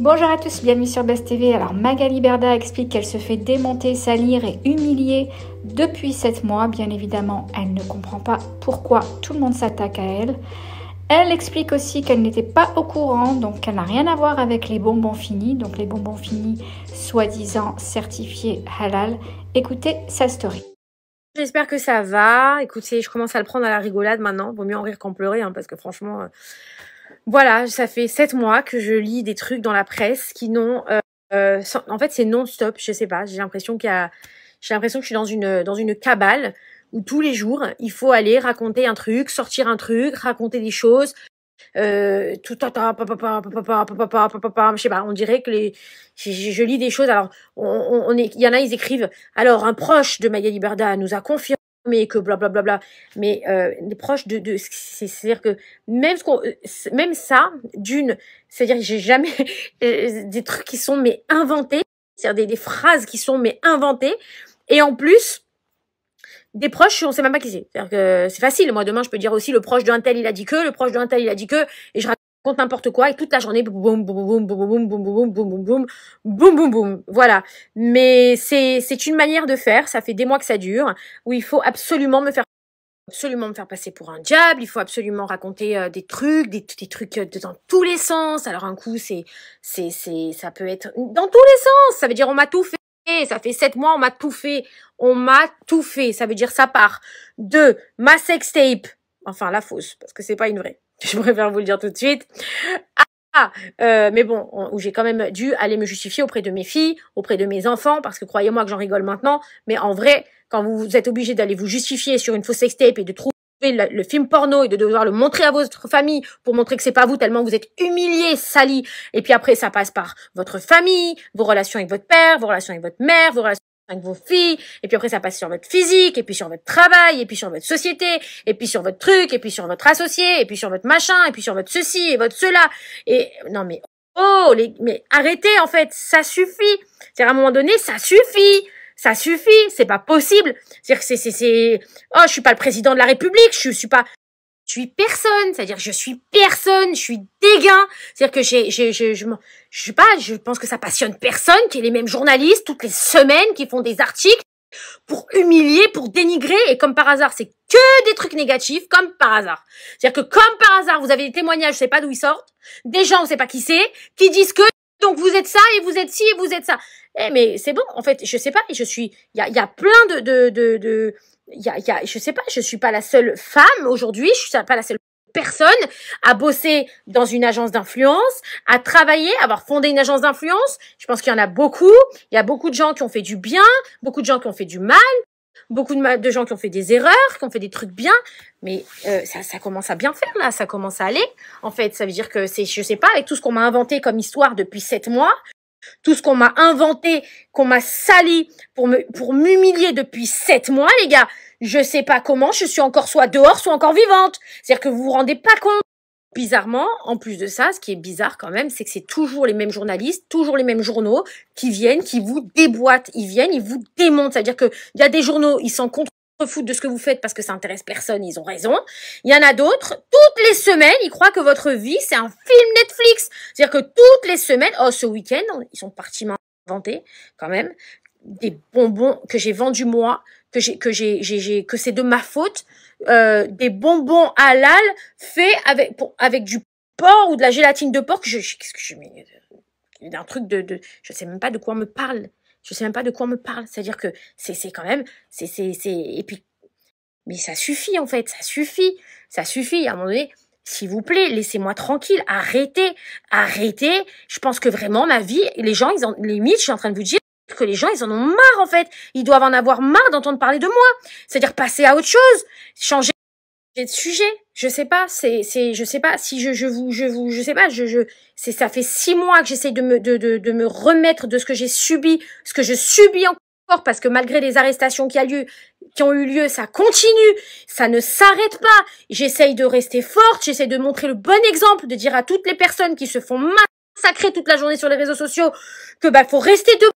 Bonjour à tous, bienvenue sur Best TV. Alors Magali Berda explique qu'elle se fait démonter, salir et humilier depuis 7 mois. Bien évidemment, elle ne comprend pas pourquoi tout le monde s'attaque à elle. Elle explique aussi qu'elle n'était pas au courant, donc qu'elle n'a rien à voir avec les bonbons finis, donc les bonbons finis soi-disant certifiés halal. Écoutez sa story. J'espère que ça va. Écoutez, je commence à le prendre à la rigolade maintenant. Vaut mieux en rire qu'en pleurer, hein, parce que franchement, euh, voilà, ça fait sept mois que je lis des trucs dans la presse qui n'ont... en fait, c'est non-stop, je sais pas. J'ai l'impression qu'il a... J'ai l'impression que je suis dans une, dans une cabale où tous les jours, il faut aller raconter un truc, sortir un truc, raconter des choses. Euh, tout sais pas, on dirait que les, je, lis des choses, alors, on, il y en a, ils écrivent, alors, un proche de Magali Berda nous a confié mais que blablabla. Bla bla. Mais euh, les proches de, de c'est-à-dire que même ce qu'on, euh, même ça, d'une, c'est-à-dire j'ai jamais euh, des trucs qui sont mais inventés, c'est-à-dire des, phrases qui sont mais inventées, et en plus des proches, on sait même pas qui c'est. C'est-à-dire que c'est facile. Moi demain, je peux dire aussi le proche d'un tel, il a dit que, le proche d'un tel, il a dit que, et je contre n'importe quoi et toute la journée boum boum boum boum boum boum boum boum boum boum boum boum voilà mais c'est c'est une manière de faire ça fait des mois que ça dure où il faut absolument me faire absolument me faire passer pour un diable, il faut absolument raconter des trucs, des, trucs dans tous les sens. Alors un coup, c'est, c'est, c'est, ça peut être dans tous les sens. Ça veut dire on m'a tout fait. Ça fait sept mois, on m'a tout fait. On m'a tout fait. Ça veut dire ça part de ma tape Enfin, la fausse, parce que c'est pas une vraie. Je préfère vous le dire tout de suite. Ah, euh, mais bon, où j'ai quand même dû aller me justifier auprès de mes filles, auprès de mes enfants, parce que croyez-moi que j'en rigole maintenant, mais en vrai, quand vous êtes obligé d'aller vous justifier sur une fausse sextape et de trouver le, film porno et de devoir le montrer à votre famille pour montrer que c'est pas vous tellement vous êtes humilié, sali. Et puis après, ça passe par votre famille, vos relations avec votre père, vos relations avec votre mère, vos relations avec vos filles, et puis après ça passe sur votre physique, et puis sur votre travail, et puis sur votre société, et puis sur votre truc, et puis sur votre associé, et puis sur votre machin, et puis sur votre ceci, et votre cela. Et non mais oh, mais arrêtez en fait, ça suffit. C'est à un moment donné, ça suffit. Ça suffit, c'est pas possible. C'est c'est c'est oh, je suis pas le président de la République, je suis pas je suis personne, c'est-à-dire je suis personne, je suis dégain, c'est-à-dire que j'ai, je, je, je, je sais pas, je pense que ça passionne personne, qui est les mêmes journalistes toutes les semaines, qui font des articles pour humilier, pour dénigrer, et comme par hasard, c'est que des trucs négatifs, comme par hasard. C'est-à-dire que comme par hasard, vous avez des témoignages, je sais pas d'où ils sortent, des gens, on sait pas qui c'est, qui disent que donc vous êtes ça et vous êtes ci et vous êtes ça. Eh, mais c'est bon, en fait, je sais pas, et je suis, il y a, y a plein de, de, de, de il y je sais pas, je suis pas la seule femme aujourd'hui, je suis pas la seule personne à bosser dans une agence d'influence, à travailler, à avoir fondé une agence d'influence. Je pense qu'il y en a beaucoup. Il y a beaucoup de gens qui ont fait du bien, beaucoup de gens qui ont fait du mal, beaucoup de, gens qui ont fait des erreurs, qui ont fait des trucs bien. Mais euh, ça, ça commence à bien faire là, ça commence à aller. En fait, ça veut dire que c'est, je sais pas, avec tout ce qu'on m'a inventé comme histoire depuis sept mois, tout ce qu'on m'a inventé, qu'on m'a sali pour me pour m'humilier depuis sept mois, les gars. Je sais pas comment, je suis encore soit dehors, soit encore vivante. C'est-à-dire que vous vous rendez pas compte. Bizarrement, en plus de ça, ce qui est bizarre quand même, c'est que c'est toujours les mêmes journalistes, toujours les mêmes journaux qui viennent, qui vous déboîtent, ils viennent, ils vous démontent. C'est-à-dire qu'il y a des journaux, ils s'en contre foutent de ce que vous faites parce que ça intéresse personne, ils ont raison. Il y en a d'autres, toutes les semaines, ils croient que votre vie, c'est un film Netflix. C'est-à-dire que toutes les semaines, oh, ce week-end, ils sont partis m'inventer, quand même, des bonbons que j'ai vendus moi, que j'ai, que j'ai, que c'est de ma faute, euh, des bonbons halal faits avec, pour, avec du porc ou de la gélatine de porc, je, je, je, euh, a d'un truc de, de, je sais même pas de quoi on me parle. Je sais même pas de quoi on me parle. C'est-à-dire que c'est quand même. c'est Et puis. Mais ça suffit, en fait. Ça suffit. Ça suffit. À un moment donné, s'il vous plaît, laissez-moi tranquille. Arrêtez. Arrêtez. Je pense que vraiment, ma vie, les gens, ils ont limite, je suis en train de vous dire que les gens, ils en ont marre, en fait. Ils doivent en avoir marre d'entendre parler de moi. C'est-à-dire passer à autre chose. Changer de sujet. Je sais pas, c'est, c'est, je sais pas si je, je vous, je vous, je sais pas, je, je, c'est, ça fait six mois que j'essaie de me, de, de, de me remettre de ce que j'ai subi, ce que je subis encore, parce que malgré les arrestations qui a lieu, qui ont eu lieu, ça continue, ça ne s'arrête pas. J'essaye de rester forte, j'essaie de montrer le bon exemple, de dire à toutes les personnes qui se font massacrer toute la journée sur les réseaux sociaux que bah faut rester debout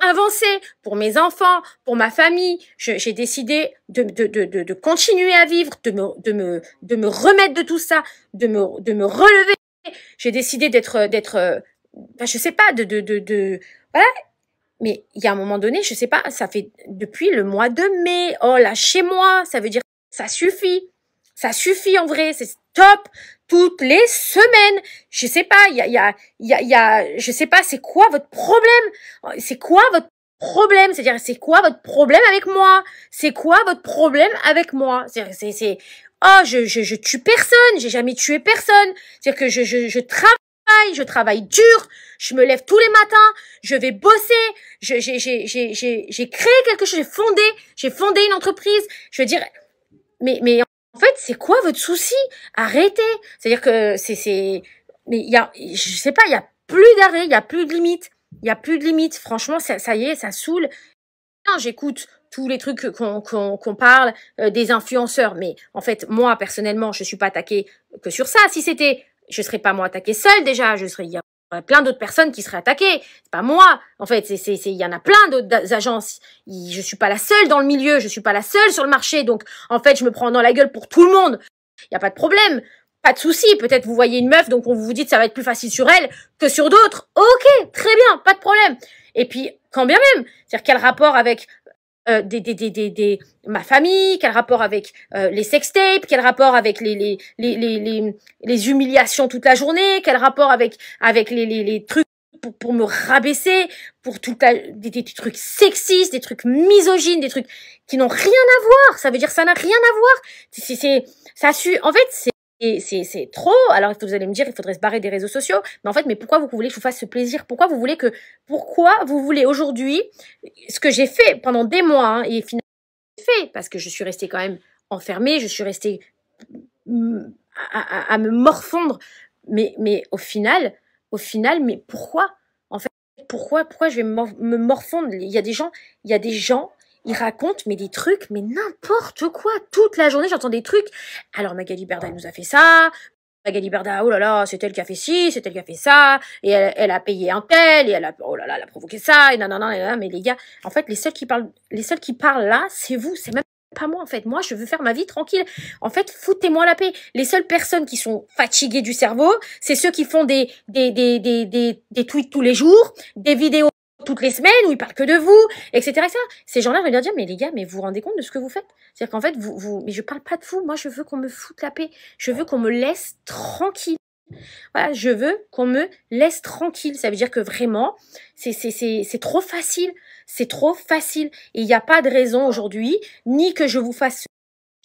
avancer, pour mes enfants, pour ma famille. J'ai décidé de, de, continuer à vivre, de me, de, me, remettre de tout ça, de me, de me relever. J'ai décidé d'être, d'être, euh, ne ben, je sais pas, de, de, de, de voilà. Mais il y a un moment donné, je sais pas, ça fait depuis le mois de mai. Oh là, chez moi, ça veut dire ça suffit, ça suffit en vrai, c'est top, toutes les semaines. Je sais pas, il y a, y, a, y, y a, je sais pas, c'est quoi votre problème C'est quoi votre problème C'est-à-dire, c'est quoi votre problème avec moi C'est quoi votre problème avec moi C'est, c'est, oh, je, je, je tue personne, j'ai jamais tué personne. C'est-à-dire que je, je, je travaille je travaille dur, je me lève tous les matins, je vais bosser, j'ai créé quelque chose, j'ai fondé, j'ai fondé une entreprise. Je veux dire, mais, mais en fait, c'est quoi votre souci Arrêtez. C'est-à-dire que c'est c'est mais il y a je sais pas, il y a plus d'arrêt, il y a plus de limite. Il y a plus de limite. Franchement, ça, y est, ça saoule. J'écoute tous les trucs qu'on parle euh, des influenceurs, mais en fait, moi personnellement, je suis pas attaquée que sur ça. Si c'était, je serais pas moi attaquée seule déjà. Je serais il bah, y plein d'autres personnes qui seraient attaquées. C'est pas moi. En fait, c'est il y en a plein d'autres agences. je suis pas la seule dans le milieu, je suis pas la seule sur le marché. Donc en fait, je me prends dans la gueule pour tout le monde. Il y a pas de problème, pas de souci. Peut-être vous voyez une meuf donc on vous dit que ça va être plus facile sur elle que sur d'autres. OK, très bien, pas de problème. Et puis quand bien même, c'est-à-dire quel rapport avec euh, des, des, des, des, des, ma famille, quel rapport avec euh, les tapes quel rapport avec les, les, les, les, les, humiliations toute la journée, quel rapport avec, avec les, les, les trucs pour, pour, me rabaisser, pour tout des, des, trucs sexistes, des trucs misogynes, des trucs qui n'ont rien à voir. Ça veut dire ça n'a rien à voir. C'est, c'est, ça su, en fait, c'est et c'est trop. Alors que vous allez me dire, il faudrait se barrer des réseaux sociaux. Mais en fait, mais pourquoi vous voulez que je vous fasse ce plaisir Pourquoi vous voulez que, pourquoi vous voulez aujourd'hui ce que j'ai fait pendant des mois hein, et finalement fait parce que je suis restée quand même enfermée, je suis restée mm, à, me morfondre. Mais mais au final, au final, mais pourquoi En fait, pourquoi pourquoi je vais me morfondre Il y a des gens, il y a des gens il raconte mais des trucs, mais n'importe quoi. Toute la journée, j'entends des trucs. Alors Magali Berda nous a fait ça. Magali Berda, oh là là, c'est elle qui a fait ci, c'est elle qui a fait ça, et elle, elle, a payé un tel, et elle a, oh là là, elle provoqué ça, et non, non, mais les gars, en fait, les seuls qui parlent, les seuls qui parlent là, c'est vous, c'est même pas moi en fait. Moi, je veux faire ma vie tranquille. En fait, foutez-moi la paix. Les seules personnes qui sont fatiguées du cerveau, c'est ceux qui font des, des, des, des, des tweets tous les jours, des vidéos toutes les semaines où ils parlent que de vous, etc. etc. Ces gens-là, je leur dire, mais les gars, mais vous vous rendez compte de ce que vous faites C'est-à-dire qu'en fait, vous, vous, mais je parle pas de vous. Moi, je veux qu'on me foute la paix. Je veux qu'on me laisse tranquille. Voilà, je veux qu'on me laisse tranquille. Ça veut dire que vraiment, c'est, c'est, c'est, c'est trop facile. C'est trop facile. Et il n'y a pas de raison aujourd'hui, ni que je vous fasse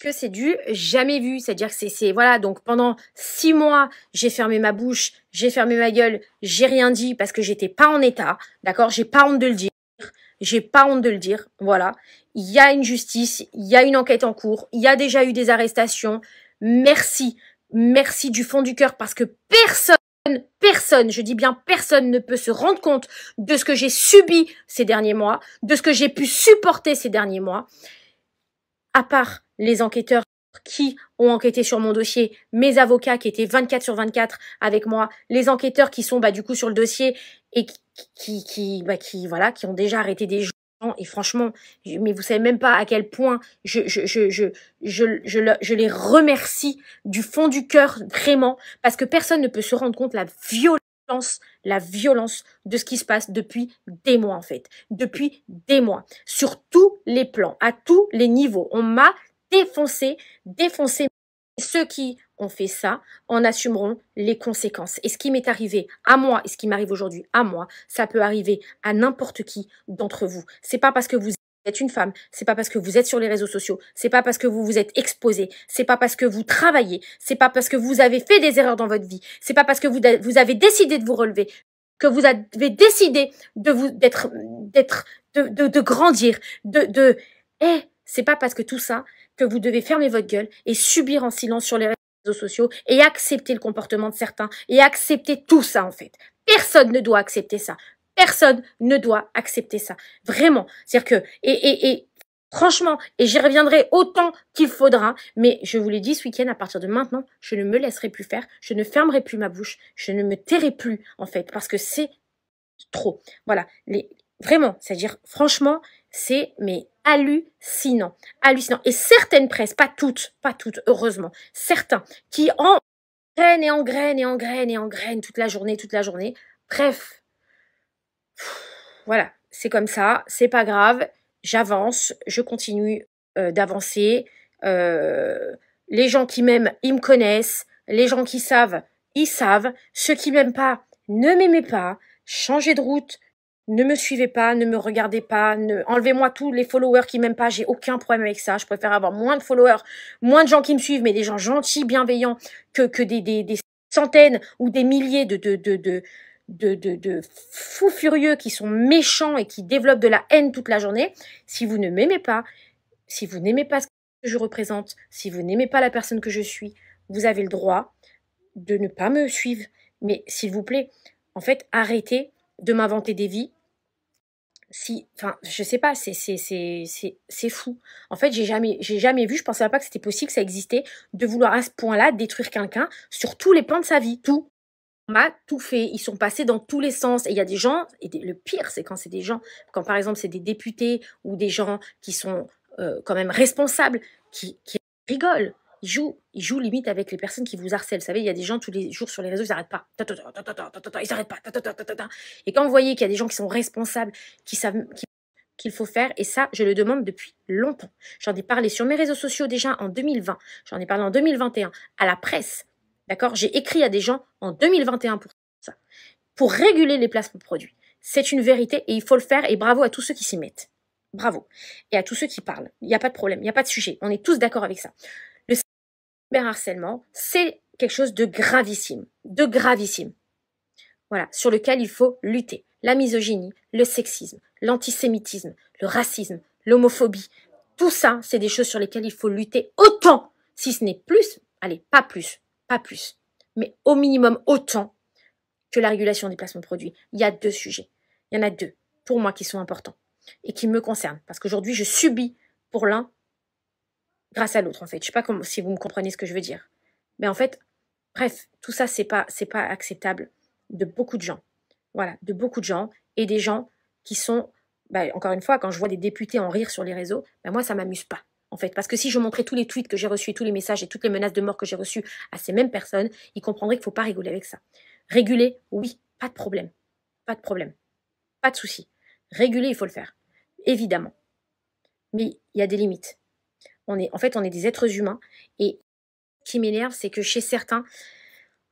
que c'est du jamais vu. C'est-à-dire que c'est, voilà, donc pendant six mois, j'ai fermé ma bouche, j'ai fermé ma gueule, j'ai rien dit parce que j'étais pas en état, d'accord J'ai pas honte de le dire, j'ai pas honte de le dire, voilà. Il y a une justice, il y a une enquête en cours, il y a déjà eu des arrestations. Merci, merci du fond du cœur parce que personne personne, je dis bien personne ne peut se rendre compte de ce que j'ai subi ces derniers mois, de ce que j'ai pu supporter ces derniers mois, à part les enquêteurs qui ont enquêté sur mon dossier, mes avocats qui étaient 24 sur 24 avec moi, les enquêteurs qui sont bah, du coup sur le dossier et qui, qui, qui, bah, qui voilà, qui ont déjà arrêté des gens. Et franchement, mais vous savez même pas à quel point je, je, je, je, je, je, je les remercie du fond du cœur vraiment, parce que personne ne peut se rendre compte la violence la violence de ce qui se passe depuis des mois en fait, depuis des mois, sur tous les plans, à tous les niveaux. On m'a défoncer, défoncer. Ceux qui ont fait ça en assumeront les conséquences. Et ce qui m'est arrivé à moi, et ce qui m'arrive aujourd'hui à moi, ça peut arriver à n'importe qui d'entre vous. C'est pas parce que vous êtes une femme, c'est pas parce que vous êtes sur les réseaux sociaux, c'est pas parce que vous vous êtes exposé, c'est pas parce que vous travaillez, c'est pas parce que vous avez fait des erreurs dans votre vie, c'est pas parce que vous, vous avez décidé de vous relever, que vous avez décidé de vous d'être d'être de, de, grandir, de de eh, c'est pas parce que tout ça, que vous devez fermer votre gueule et subir en silence sur les réseaux sociaux et accepter le comportement de certains et accepter tout ça en fait. Personne ne doit accepter ça. Personne ne doit accepter ça. Vraiment. C'est-à-dire que, et, et, Franchement, et j'y reviendrai autant qu'il faudra, mais je vous l'ai dit ce week-end, à partir de maintenant, je ne me laisserai plus faire, je ne fermerai plus ma bouche, je ne me tairai plus, en fait, parce que c'est trop. Voilà, les, vraiment, c'est-à-dire, franchement, c'est mais hallucinant, hallucinant. Et certaines presses, pas toutes, pas toutes, heureusement, certains qui en graine et en graines et en graines et en graines toute la journée, toute la journée. Bref, voilà, c'est comme ça, c'est pas grave, j'avance, je continue euh, d'avancer. Euh, les gens qui m'aiment, ils me connaissent. Les gens qui savent, ils savent. Ceux qui m'aiment pas, ne m'aimez pas. Changez de route, ne me suivez pas, ne me regardez pas, ne... enlevez-moi tous les followers qui m'aiment pas, j'ai aucun problème avec ça. Je préfère avoir moins de followers, moins de gens qui me suivent, mais des gens gentils, bienveillants, que, des, centaines ou des milliers de, de fous furieux qui sont méchants et qui développent de la haine toute la journée. Si vous ne m'aimez pas, si vous n'aimez pas ce que je représente, si vous n'aimez pas la personne que je suis, vous avez le droit de ne pas me suivre. Mais s'il vous plaît, en fait, arrêtez de m'inventer des vies, si, enfin, je sais pas, c'est c'est fou. En fait, j'ai jamais j'ai jamais vu, je pensais pas que c'était possible, que ça existait, de vouloir à ce point-là détruire quelqu'un sur tous les plans de sa vie, tout. On m'a tout fait, ils sont passés dans tous les sens. Et il y a des gens, et le pire, c'est quand c'est des gens, quand par exemple c'est des députés ou des gens qui sont euh, quand même responsables, qui, qui rigolent ils jouent, limite avec les personnes qui vous harcèlent. Vous savez, il y a des gens tous les jours sur les réseaux, ils n'arrêtent pas. Ils n'arrêtent pas. Et quand vous voyez qu'il y a des gens qui sont responsables, qui savent qu'il faut faire, et ça, je le demande depuis longtemps. J'en ai parlé sur mes réseaux sociaux déjà en 2020. J'en ai parlé en 2021 à la presse. D'accord J'ai écrit à des gens en 2021 pour ça. Pour réguler les places pour produits. C'est une vérité et il faut le faire et bravo à tous ceux qui s'y mettent. Bravo. Et à tous ceux qui parlent. Il n'y a pas de problème, il n'y a pas de sujet. On est tous d'accord avec ça harcèlement, c'est quelque chose de gravissime, de gravissime. Voilà, sur lequel il faut lutter. La misogynie, le sexisme, l'antisémitisme, le racisme, l'homophobie, tout ça, c'est des choses sur lesquelles il faut lutter autant, si ce n'est plus, allez, pas plus, pas plus, mais au minimum autant que la régulation des placements de produits. Il y a deux sujets. Il y en a deux, pour moi, qui sont importants et qui me concernent. Parce qu'aujourd'hui, je subis pour l'un grâce à l'autre en fait. Je sais pas si vous me comprenez ce que je veux dire. Mais en fait, bref, tout ça c'est pas c'est pas acceptable de beaucoup de gens. Voilà, de beaucoup de gens et des gens qui sont bah, encore une fois quand je vois des députés en rire sur les réseaux, bah, moi ça m'amuse pas. En fait, parce que si je montrais tous les tweets que j'ai reçus, tous les messages et toutes les menaces de mort que j'ai reçues à ces mêmes personnes, ils comprendraient qu'il faut pas rigoler avec ça. Réguler, oui, pas de problème, pas de problème, pas de souci. Réguler, il faut le faire, évidemment. Mais il y a des limites. On est, en fait, on est des êtres humains. Et ce qui m'énerve, c'est que chez certains,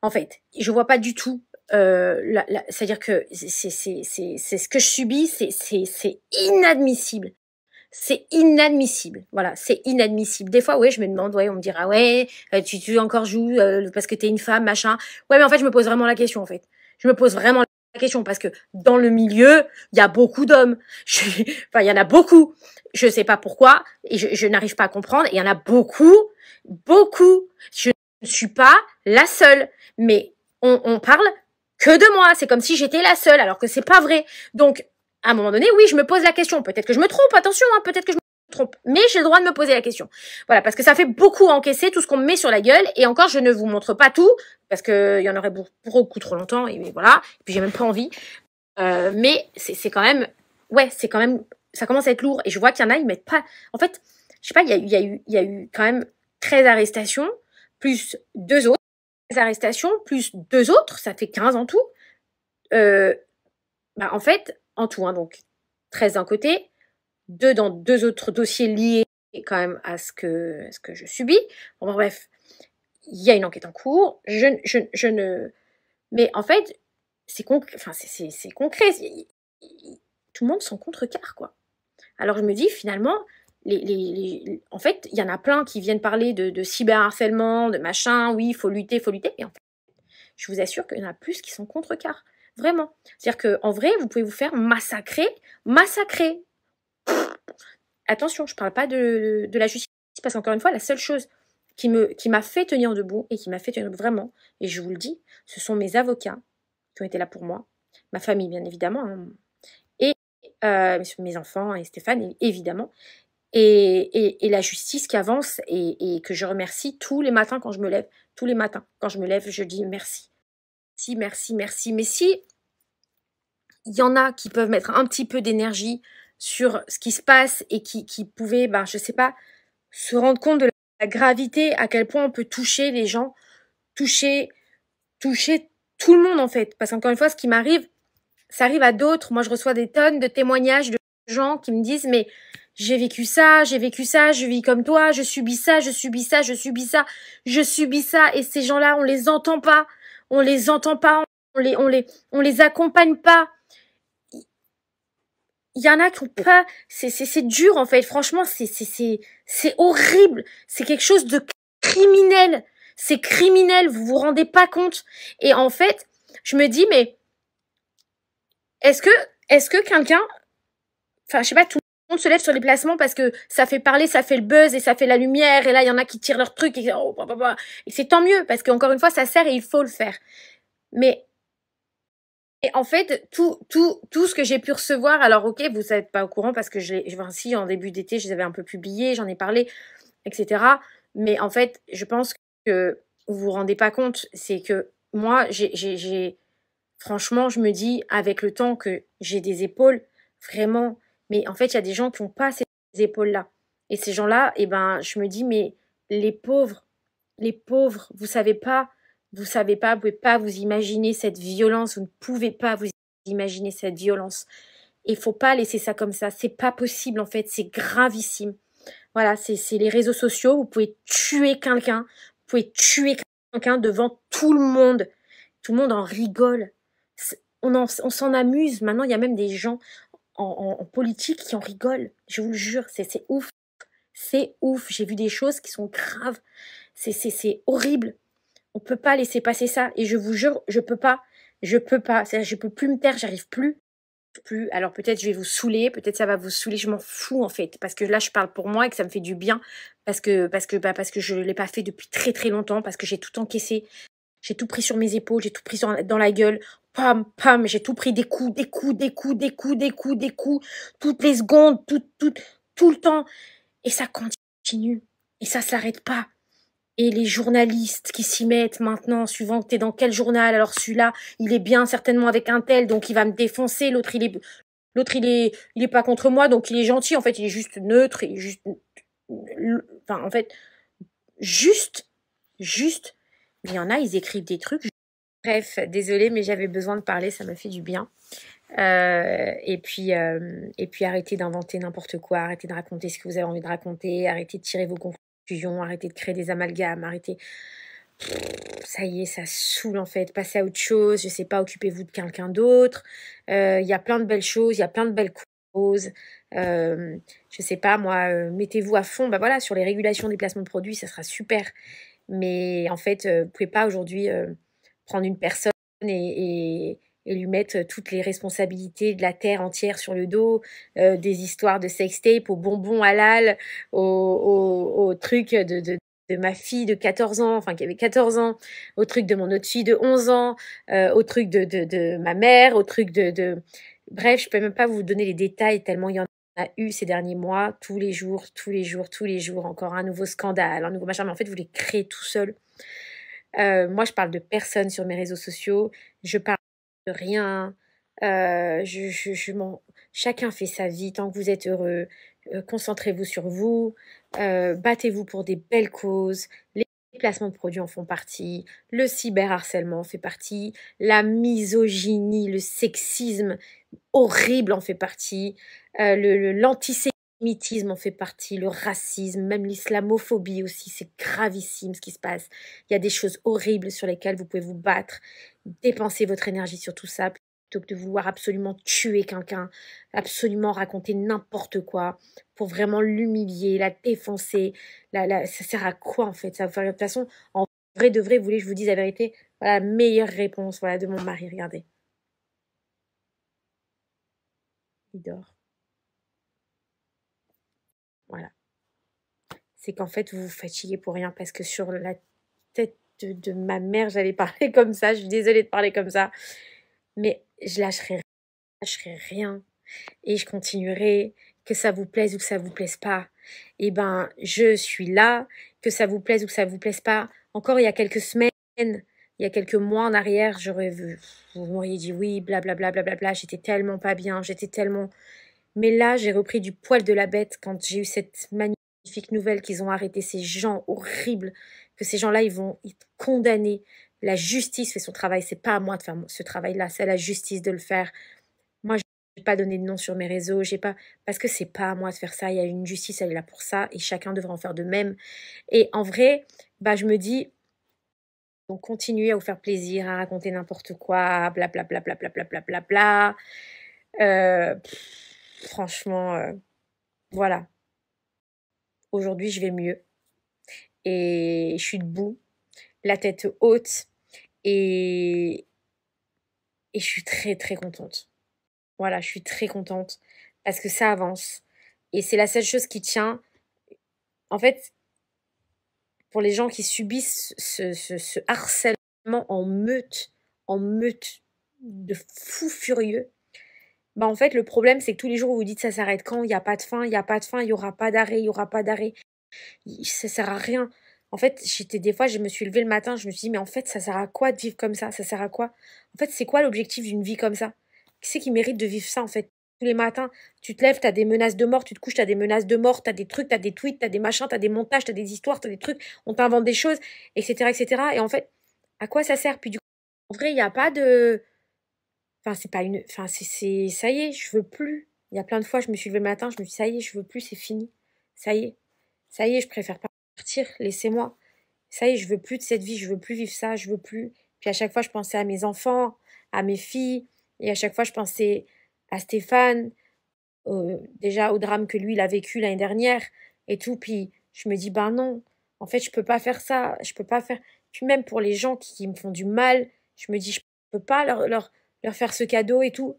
en fait, je ne vois pas du tout. Euh, c'est-à-dire que c'est ce que je subis, c'est inadmissible. C'est inadmissible. Voilà, c'est inadmissible. Des fois, ouais, je me demande, ouais, on me dira, ouais, euh, tu, tu encore joues euh, parce que t'es une femme, machin. Ouais, mais en fait, je me pose vraiment la question, en fait. Je me pose vraiment la question parce que dans le milieu, il y a beaucoup d'hommes. Je... Enfin, il y en a beaucoup. Je sais pas pourquoi et je, n'arrive pas à comprendre. Il y en a beaucoup, beaucoup. Je ne suis pas la seule, mais on, parle que de moi. C'est comme si j'étais la seule, alors que c'est pas vrai. Donc, à un moment donné, oui, je me pose la question. Peut-être que je me trompe. Attention, hein, peut-être que je me trompe. Mais j'ai le droit de me poser la question. Voilà, parce que ça fait beaucoup encaisser tout ce qu'on me met sur la gueule. Et encore, je ne vous montre pas tout, parce qu'il y en aurait beaucoup trop longtemps, et voilà. puis j'ai même pas envie. Euh, mais c'est quand même... Ouais, c'est quand même... Ça commence à être lourd. Et je vois qu'il y en a, ils mettent pas... En fait, je sais pas, il y a, eu, y a eu quand même 13 arrestations, plus deux autres. 13 arrestations, plus deux autres, ça fait 15 en tout. Euh, bah en fait, en tout, hein, donc 13 d'un côté, deux dans deux autres dossiers liés quand même à ce que, ce que je subis. Bon, bref, il y a une enquête en cours. Je, je, je ne. Mais en fait, c'est enfin, c'est concret. Tout le monde s'en contrecarre, quoi. Alors je me dis finalement, les, les, en fait, il y en a plein qui viennent parler de, de cyberharcèlement, de machin, oui, il faut lutter, il faut lutter. Mais en fait, je vous assure qu'il y en a plus qui sont contrecarres. Vraiment. C'est-à-dire qu'en vrai, vous pouvez vous faire massacrer, massacrer Attention, je ne parle pas de, de, la justice, parce qu'encore une fois, la seule chose qui m'a qui fait tenir debout, et qui m'a fait tenir vraiment, et je vous le dis, ce sont mes avocats qui ont été là pour moi, ma famille bien évidemment, hein, et euh, mes enfants et Stéphane évidemment, et, et, la justice qui avance et, que je remercie tous les matins quand je me lève. Tous les matins, quand je me lève, je dis merci. Si, merci, merci. Mais si il y en a qui peuvent mettre un petit peu d'énergie, sur ce qui se passe et qui, pouvait pouvaient, ben, je sais pas, se rendre compte de la gravité, à quel point on peut toucher les gens, toucher, toucher tout le monde en fait. Parce qu'encore une fois, ce qui m'arrive, ça arrive à d'autres. Moi, je reçois des tonnes de témoignages de gens qui me disent, mais j'ai vécu ça, j'ai vécu ça, je vis comme toi, je subis ça, je subis ça, je subis ça, je subis ça. Et ces gens-là, on les entend pas, on les entend pas, on les, on les, on les accompagne pas il y en a qui ont pas. C'est dur en fait. Franchement, c'est horrible. C'est quelque chose de criminel. C'est criminel. Vous vous rendez pas compte. Et en fait, je me dis mais est-ce que est-ce que quelqu'un, enfin je sais pas tout le monde se lève sur les placements parce que ça fait parler, ça fait le buzz et ça fait la lumière et là il y en a qui tirent leur truc et, oh, bah, bah, bah. et c'est tant mieux parce qu'encore une fois ça sert et il faut le faire. Mais et en fait, tout, tout, tout ce que j'ai pu recevoir, alors ok, vous n'êtes pas au courant parce que je l'ai, enfin, si, en début d'été, je les avais un peu publiés, j'en ai parlé, etc. Mais en fait, je pense que vous vous rendez pas compte, c'est que moi, j'ai, franchement, je me dis avec le temps que j'ai des épaules, vraiment. Mais en fait, il y a des gens qui n'ont pas ces épaules-là. Et ces gens-là, eh ben, je me dis, mais les pauvres, les pauvres, vous savez pas vous savez pas, vous pouvez pas vous imaginer cette violence, vous ne pouvez pas vous imaginer cette violence. Il faut pas laisser ça comme ça, c'est pas possible en fait, c'est gravissime. Voilà, c'est les réseaux sociaux, vous pouvez tuer quelqu'un, vous pouvez tuer quelqu'un devant tout le monde. Tout le monde en rigole. On s'en amuse. Maintenant, il y a même des gens en, en politique qui en rigolent. Je vous le jure, c'est ouf. C'est ouf. J'ai vu des choses qui sont graves. C'est horrible. On peut pas laisser passer ça. Et je vous jure, je peux pas. Je peux pas. Je peux plus me taire, j'arrive plus. Plus. Alors peut-être je vais vous saouler, peut-être ça va vous saouler, je m'en fous en fait, parce que là je parle pour moi et que ça me fait du bien, parce que parce que bah, parce que je l'ai pas fait depuis très très longtemps, parce que j'ai tout encaissé, j'ai tout pris sur mes épaules, j'ai tout pris dans la gueule, pam pam, j'ai tout pris des coups, des coups, des coups, des coups, des coups, des coups, toutes les secondes, tout tout tout le temps, et ça continue, et ça s'arrête pas, et les journalistes qui s'y mettent maintenant, suivant que es dans quel journal. Alors celui-là, il est bien certainement avec un tel, donc il va me défoncer. L'autre, il est, l'autre, il est, pas contre moi, donc il est gentil. En fait, il est juste neutre, il est juste, enfin, en fait, juste, juste. Il y en a, ils écrivent des trucs. Bref, désolé, mais j'avais besoin de parler, ça m'a fait du bien. Euh, et puis, euh, et puis arrêtez d'inventer n'importe quoi, arrêtez de raconter ce que vous avez envie de raconter, arrêtez de tirer vos conflits. Arrêtez de créer des amalgames, Arrêtez Ça y est, ça saoule en fait. Passez à autre chose, je sais pas, occupez-vous de quelqu'un d'autre. Il euh, y a plein de belles choses, il y a plein de belles causes. Euh, je sais pas, moi, euh, mettez-vous à fond. Bah voilà, sur les régulations des placements de produits, ça sera super. Mais en fait, vous pouvez pas aujourd'hui prendre une personne et lui mettre euh, toutes les responsabilités de la terre entière sur le dos, euh, des histoires de sextape, aux bonbons halal, aux, au de, de, ma fille de 14 ans, enfin qui avait 14 ans, au truc de mon autre fille de 11 ans, euh, au truc de, de, ma mère, au truc de, Bref, je peux même pas vous donner les détails tellement il y en a eu ces derniers mois, tous les jours, tous les jours, tous les jours, encore un nouveau scandale, un nouveau machin, mais en fait vous les créez tout seul. moi, je parle de personnes sur mes réseaux sociaux. Je parle rien. Euh, je, je, Chacun fait sa vie tant que vous êtes heureux. Euh, concentrez-vous sur vous. Euh, battez-vous pour des belles causes. Les déplacements de produits en font partie. Le cyberharcèlement en fait partie. La misogynie, le sexisme horrible en fait partie. Euh, L'antisémitisme l'antisémitisme en fait partie, le racisme, même l'islamophobie aussi, c'est gravissime ce qui se passe. Il y a des choses horribles sur lesquelles vous pouvez vous battre, dépenser votre énergie sur tout ça plutôt que de vouloir absolument tuer quelqu'un, absolument raconter n'importe quoi pour vraiment l'humilier, la défoncer. ça sert à quoi en fait ça, De toute façon, en vrai de vrai, vous voulez que je vous dise la vérité Voilà la meilleure réponse voilà, de mon mari, regardez. Il dort. c'est qu'en fait, vous vous fatiguez pour rien parce que sur la tête de, ma mère, j'allais parler comme ça. Je suis désolée de parler comme ça. Mais je lâcherai, lâcherai rien. Et je continuerai, que ça vous plaise ou que ça vous plaise pas. Eh ben, je suis là, que ça vous plaise ou que ça vous plaise pas. Encore il y a quelques semaines, il y a quelques mois en arrière, j'aurais vu, vous m'auriez dit oui, blablabla, bla, j'étais tellement pas bien, j'étais tellement. Mais là, j'ai repris du poil de la bête quand j'ai eu cette magnifique nouvelle qu'ils ont arrêté ces gens horribles, que ces gens-là, ils vont condamner, La justice fait son travail. C'est pas à moi de faire ce travail-là, c'est à la justice de le faire. Moi, je n'ai pas donné de nom sur mes réseaux, j'ai pas parce que c'est pas à moi de faire ça. Il y a une justice, elle est là pour ça, et chacun devrait en faire de même. Et en vrai, bah, je me dis, donc continuer à vous faire plaisir, à raconter n'importe quoi, blablabla, blablabla, bla Bla, bla, bla, euh, franchement, euh, voilà aujourd'hui je vais mieux. Et je suis debout, la tête haute, et, et je suis très très contente. Voilà, je suis très contente parce que ça avance. Et c'est la seule chose qui tient. En fait, pour les gens qui subissent ce, ce harcèlement en meute, en meute de fous furieux, bah en fait le problème c'est que tous les jours vous dites ça s'arrête quand, il n'y a pas de fin, il n'y a pas de fin, il n'y aura pas d'arrêt, il n'y aura pas d'arrêt. Ça sert à rien. En fait, j'étais des fois, je me suis levée le matin, je me suis dit, mais en fait, ça sert à quoi de vivre comme ça Ça sert à quoi En fait, c'est quoi l'objectif d'une vie comme ça Qui c'est qui mérite de vivre ça, en fait Tous les matins, tu te lèves, as des menaces de mort, tu te couches, as des menaces de mort, as des trucs, as des tweets, as des machins, as des montages, tu as des histoires, as des trucs, on t'invente des choses, etc., etc. Et en fait, à quoi ça sert Puis du coup, en vrai, il n'y a pas de... Enfin, c'est pas une. Enfin, c'est. Ça y est, je veux plus. Il y a plein de fois, je me suis levée le matin, je me suis dit, ça y est, je veux plus, c'est fini. Ça y est. Ça y est, je préfère partir, laissez-moi. Ça y est, je veux plus de cette vie, je veux plus vivre ça, je veux plus. Puis à chaque fois, je pensais à mes enfants, à mes filles, et à chaque fois, je pensais à Stéphane, déjà au drame que lui, il a vécu l'année dernière, et tout. Puis je me dis, ben non, en fait, je peux pas faire ça, je peux pas faire. Puis même pour les gens qui, qui me font du mal, je me dis, je peux pas leur, leur, leur faire ce cadeau et tout.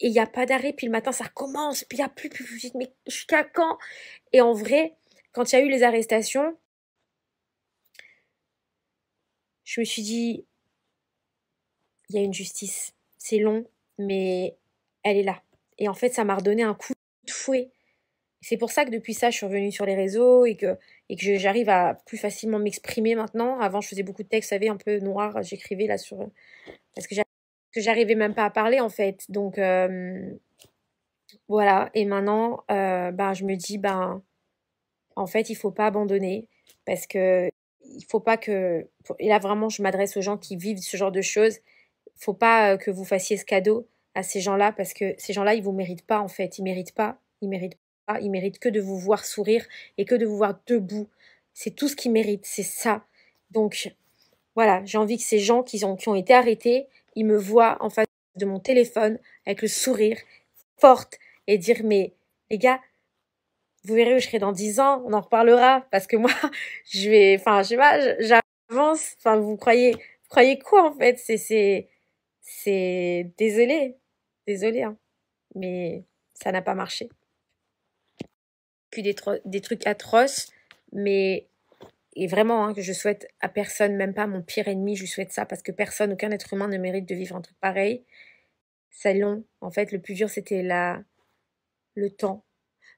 Et il n'y a pas d'arrêt, puis le matin ça recommence, puis il n'y a plus, plus, plus, mais jusqu'à quand Et en vrai, quand il y a eu les arrestations, je me suis dit, il y a une justice. C'est long, mais elle est là. Et en fait, ça m'a redonné un coup de fouet. C'est pour ça que depuis ça, je suis revenue sur les réseaux et que, et que j'arrive à plus facilement m'exprimer maintenant. Avant, je faisais beaucoup de textes, vous savez, un peu noir J'écrivais là sur. Parce que que j'arrivais même pas à parler en fait. Donc euh, voilà, et maintenant, euh, ben, je me dis, ben, en fait, il faut pas abandonner parce que il faut pas que. Et là, vraiment, je m'adresse aux gens qui vivent ce genre de choses. faut pas euh, que vous fassiez ce cadeau à ces gens-là parce que ces gens-là, ils vous méritent pas en fait. Ils méritent pas. Ils méritent pas. Ils méritent que de vous voir sourire et que de vous voir debout. C'est tout ce qu'ils méritent. C'est ça. Donc voilà, j'ai envie que ces gens ont, qui ont été arrêtés, il me voit en face de mon téléphone avec le sourire forte et dire mais les gars, vous verrez où je serai dans dix ans, on en reparlera parce que moi, je vais, enfin, je sais pas, j'avance. Enfin, vous croyez, croyez quoi en fait C'est, c'est, désolé, désolé, hein. mais ça n'a pas marché. Puis des trucs atroces, mais et vraiment hein, que je souhaite à personne, même pas mon pire ennemi, je souhaite ça parce que personne, aucun être humain ne mérite de vivre un truc pareil. C'est long. En fait, le plus dur, c'était la... le temps.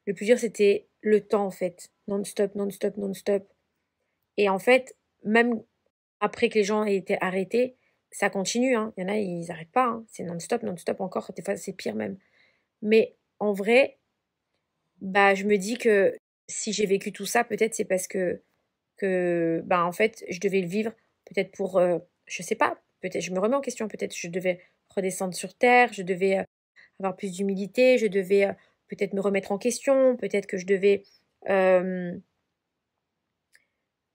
Le plus dur, c'était le temps, en fait. Non-stop, non-stop, non-stop. Et en fait, même après que les gens aient été arrêtés, ça continue. Hein. Il y en a, ils n'arrêtent pas. Hein. C'est non-stop, non-stop encore. Des fois, c'est pire même. Mais en vrai, bah, je me dis que si j'ai vécu tout ça, peut-être c'est parce que que, bah, en fait, je devais le vivre peut-être pour, euh, je sais pas, peut-être je me remets en question, peut-être je devais redescendre sur terre, je devais euh, avoir plus d'humilité, je devais euh, peut-être me remettre en question, peut-être que je devais.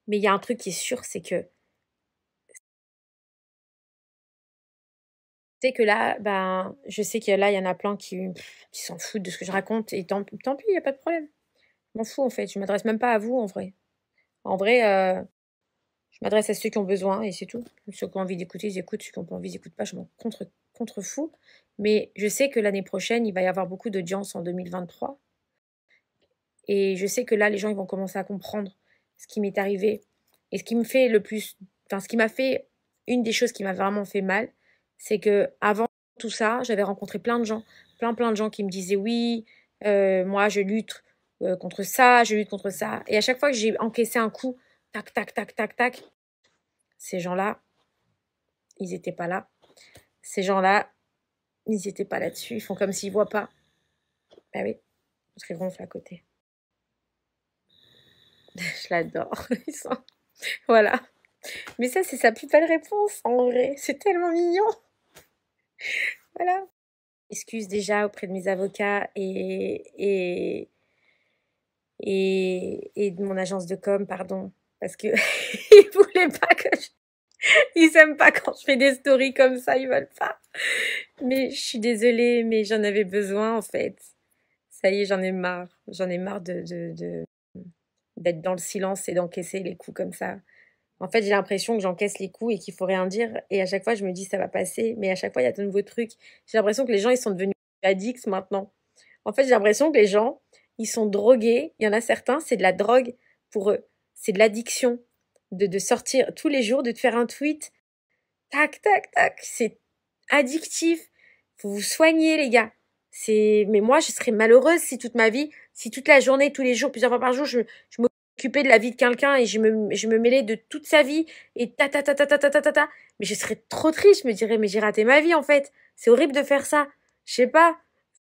Mais il y a un truc qui est sûr, c'est que. C'est que là, ben, je sais que là, il y en a plein qui, qui s'en foutent de ce que je raconte, et tant, tant pis, il n'y a pas de problème. Je m'en fous, en fait. Je m'adresse même pas à vous, en vrai. En vrai, euh, je m'adresse à ceux qui ont besoin et c'est tout. Ceux qui ont envie d'écouter, ils écoutent. Ceux qui n'ont pas envie, ils n'écoutent pas. Je m'en contre, contre fou. Mais je sais que l'année prochaine, il va y avoir beaucoup d'audience en 2023. Et je sais que là, les gens vont commencer à comprendre ce qui m'est arrivé. Et ce qui me fait le plus. Enfin, ce qui m'a fait. Une des choses qui m'a vraiment fait mal, c'est que avant tout ça, j'avais rencontré plein de gens. Plein, plein de gens qui me disaient oui, euh, moi, je lutte euh, contre ça, je lutte contre ça. Et à chaque fois que j'ai encaissé un coup, tac, tac, tac, tac, tac, ces gens-là, ils n'étaient pas là. Ces gens-là, ils n'étaient pas là-dessus. Ils font comme s'ils ne voient pas. Bah oui, se gonfle à côté. je l'adore. Sont... voilà. Mais ça, c'est sa plus belle réponse, en vrai. C'est tellement mignon. voilà excuse déjà auprès de mes avocats et, et, et, de mon agence de com, pardon, parce que ils voulaient pas que je... Ils aiment pas quand je fais des stories comme ça, ils veulent pas. Mais je suis désolée, mais j'en avais besoin en fait. Ça y est, j'en ai marre. J'en ai marre de, de, d'être dans le silence et d'encaisser les coups comme ça. En fait, j'ai l'impression que j'encaisse les coups et qu'il faut rien dire. Et à chaque fois, je me dis ça va passer. Mais à chaque fois, il y a de nouveaux trucs. J'ai l'impression que les gens, ils sont devenus addicts maintenant. En fait, j'ai l'impression que les gens, ils sont drogués. Il y en a certains, c'est de la drogue pour eux, c'est de l'addiction. De, de sortir tous les jours, de te faire un tweet, tac, tac, tac, c'est addictif. Faut vous soigner, les gars. C'est, mais moi, je serais malheureuse si toute ma vie, si toute la journée, tous les jours, plusieurs fois par jour, je, je m'occupais de la vie de quelqu'un et je me, je me mêlais de toute sa vie et ta, ta, ta, ta, ta, ta, ta, ta, ta. Mais je serais trop triste, je me dirais, mais j'ai raté ma vie, en fait. C'est horrible de faire ça. Je sais pas.